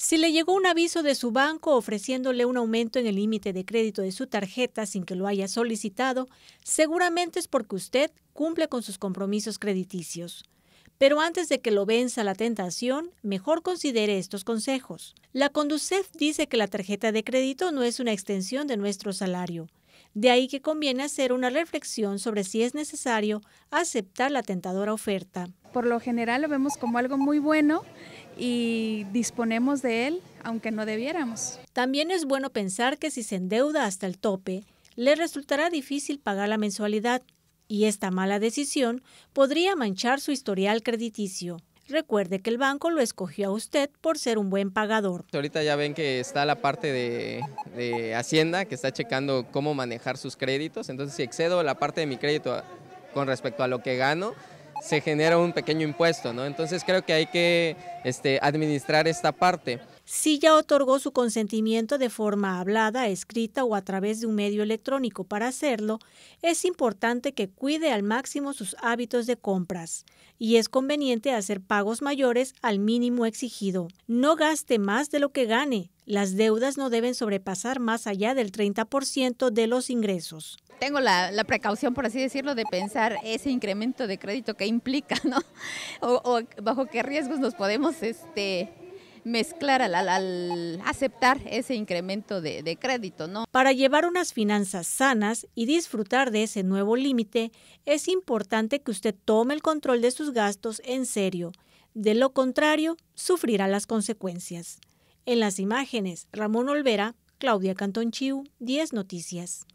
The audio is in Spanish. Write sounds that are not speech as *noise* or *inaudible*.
Si le llegó un aviso de su banco ofreciéndole un aumento en el límite de crédito de su tarjeta sin que lo haya solicitado, seguramente es porque usted cumple con sus compromisos crediticios. Pero antes de que lo venza la tentación, mejor considere estos consejos. La Conducef dice que la tarjeta de crédito no es una extensión de nuestro salario. De ahí que conviene hacer una reflexión sobre si es necesario aceptar la tentadora oferta. Por lo general lo vemos como algo muy bueno y disponemos de él aunque no debiéramos. También es bueno pensar que si se endeuda hasta el tope, le resultará difícil pagar la mensualidad y esta mala decisión podría manchar su historial crediticio. Recuerde que el banco lo escogió a usted por ser un buen pagador. Ahorita ya ven que está la parte de, de Hacienda que está checando cómo manejar sus créditos, entonces si excedo la parte de mi crédito con respecto a lo que gano, se genera un pequeño impuesto, ¿no? Entonces creo que hay que este, administrar esta parte. Si ya otorgó su consentimiento de forma hablada, escrita o a través de un medio electrónico para hacerlo, es importante que cuide al máximo sus hábitos de compras y es conveniente hacer pagos mayores al mínimo exigido. No gaste más de lo que gane las deudas no deben sobrepasar más allá del 30% de los ingresos. Tengo la, precaución, por así decirlo, de pensar ese incremento de crédito que implica, *laughs* ¿no? O, bajo qué riesgos nos podemos este, mezclar al, aceptar ese incremento de, crédito, ¿no? Para llevar unas finanzas sanas y disfrutar de ese nuevo límite, es importante que usted tome el control de sus gastos en serio. De lo contrario, sufrirá las consecuencias. En las imágenes, Ramón Olvera, Claudia Chiu, 10 Noticias.